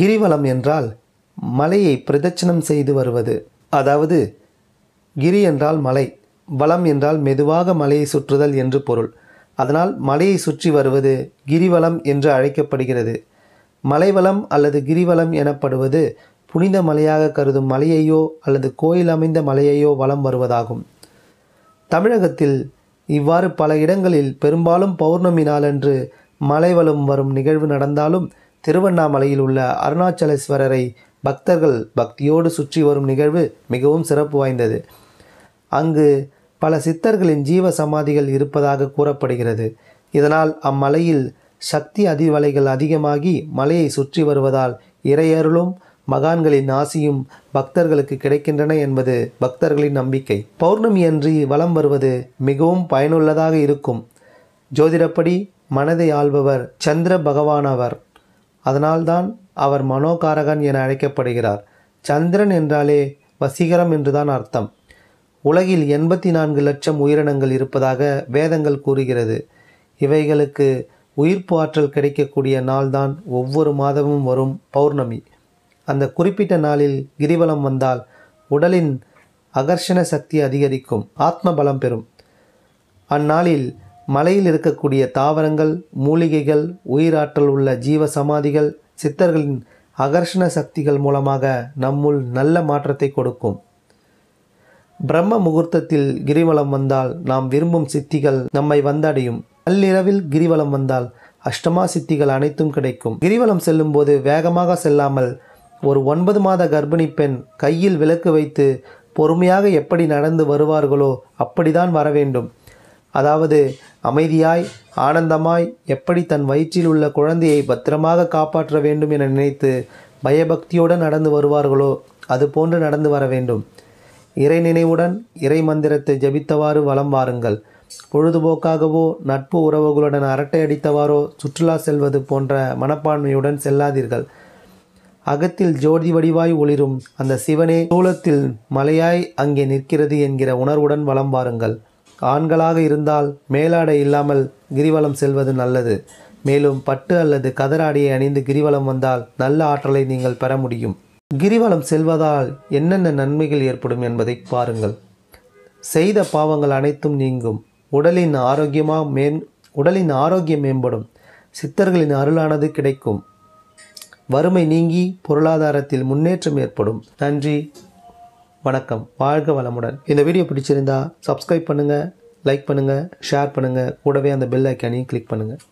கிரிவலம் என்றால் மலையை பிரதட்சணம் செய்து வருவது அதாவது கிரி என்றால் மலை வலம் என்றால் மெதுவாக மலையை சுற்றுதல் என்று பொருள் அதனால் மலையை சுற்றி வருவது கிரிவலம் என்று அழைக்கப்படுகிறது மலைவலம் அல்லது கிரிவலம் எனப்படுவது புனித மலையாக கருதும் மலையையோ அல்லது கோயில் அமைந்த மலையையோ வலம் வருவதாகும் தமிழகத்தில் இவ்வாறு பல இடங்களில் பெரும்பாலும் பௌர்ணமி நாளன்று மலைவலம் வரும் நிகழ்வு நடந்தாலும் திருவண்ணாமலையில் உள்ள அருணாச்சலேஸ்வரரை பக்தர்கள் பக்தியோடு சுற்றி வரும் நிகழ்வு மிகவும் சிறப்பு வாய்ந்தது அங்கு பல சித்தர்களின் ஜீவ சமாதிகள் இருப்பதாக கூறப்படுகிறது இதனால் அம்மலையில் சக்தி அதிர்வலைகள் அதிகமாகி மலையை சுற்றி வருவதால் இறையருளும் மகான்களின் ஆசியும் பக்தர்களுக்கு கிடைக்கின்றன என்பது பக்தர்களின் நம்பிக்கை பௌர்ணமி அன்றி வலம் வருவது மிகவும் பயனுள்ளதாக இருக்கும் ஜோதிடப்படி மனதை ஆள்பவர் சந்திர பகவானவர் அதனால்தான் அவர் மனோகாரகன் என அழைக்கப்படுகிறார் சந்திரன் என்றாலே வசீகரம் என்றுதான் அர்த்தம் உலகில் எண்பத்தி நான்கு லட்சம் உயிரினங்கள் இருப்பதாக வேதங்கள் கூறுகிறது இவைகளுக்கு உயிர்ப்பு ஆற்றல் கிடைக்கக்கூடிய நாள்தான் ஒவ்வொரு மாதமும் வரும் பௌர்ணமி அந்த குறிப்பிட்ட நாளில் கிரிவலம் வந்தால் உடலின் அகர்ஷண சக்தி அதிகரிக்கும் ஆத்ம பலம் பெறும் அந்நாளில் மலையில் இருக்கக்கூடிய தாவரங்கள் மூலிகைகள் உயிராற்றல் உள்ள ஜீவ சமாதிகள் சித்தர்களின் அகர்ஷண சக்திகள் மூலமாக நம்முள் நல்ல மாற்றத்தை கொடுக்கும் பிரம்ம முகூர்த்தத்தில் கிரிவலம் வந்தால் நாம் விரும்பும் சித்திகள் நம்மை வந்தடையும் நள்ளிரவில் கிரிவலம் வந்தால் அஷ்டமா சித்திகள் அனைத்தும் கிடைக்கும் கிரிவலம் செல்லும்போது வேகமாக செல்லாமல் ஒரு ஒன்பது மாத கர்ப்பிணி பெண் கையில் விளக்கு வைத்து பொறுமையாக எப்படி நடந்து வருவார்களோ அப்படிதான் வர வேண்டும் அதாவது அமைதியாய் ஆனந்தமாய் எப்படி தன் வயிற்றில் உள்ள குழந்தையை பத்திரமாக காப்பாற்ற வேண்டும் என நினைத்து பயபக்தியோடு நடந்து வருவார்களோ அது போன்று நடந்து வர வேண்டும் இறை நினைவுடன் இறை மந்திரத்தை ஜபித்தவாறு வலம் வாருங்கள் பொழுதுபோக்காகவோ நட்பு உறவுகளுடன் அரட்டை அடித்தவாறோ சுற்றுலா செல்வது போன்ற மனப்பான்மையுடன் செல்லாதீர்கள் அகத்தில் ஜோதி வடிவாய் ஒளிரும் அந்த சிவனே சூலத்தில் மலையாய் அங்கே நிற்கிறது என்கிற உணர்வுடன் வலம் வாருங்கள் ஆண்களாக இருந்தால் மேலாடை இல்லாமல் கிரிவலம் செல்வது நல்லது மேலும் பட்டு அல்லது கதராடையை அணிந்து கிரிவலம் வந்தால் நல்ல ஆற்றலை நீங்கள் பெற முடியும் கிரிவலம் செல்வதால் என்னென்ன நன்மைகள் ஏற்படும் என்பதை பாருங்கள் செய்த பாவங்கள் அனைத்தும் நீங்கும் உடலின் ஆரோக்கியமாக மேன் உடலின் ஆரோக்கியம் மேம்படும் சித்தர்களின் அருளானது கிடைக்கும் வறுமை நீங்கி பொருளாதாரத்தில் முன்னேற்றம் ஏற்படும் நன்றி வணக்கம் வாழ்க வளமுடன் இந்த வீடியோ பிடிச்சிருந்தா சப்ஸ்கிரைப் பண்ணுங்கள் லைக் பண்ணுங்கள் ஷேர் பண்ணுங்கள் கூடவே அந்த பெல் ஐக்கானையும் கிளிக் பண்ணுங்கள்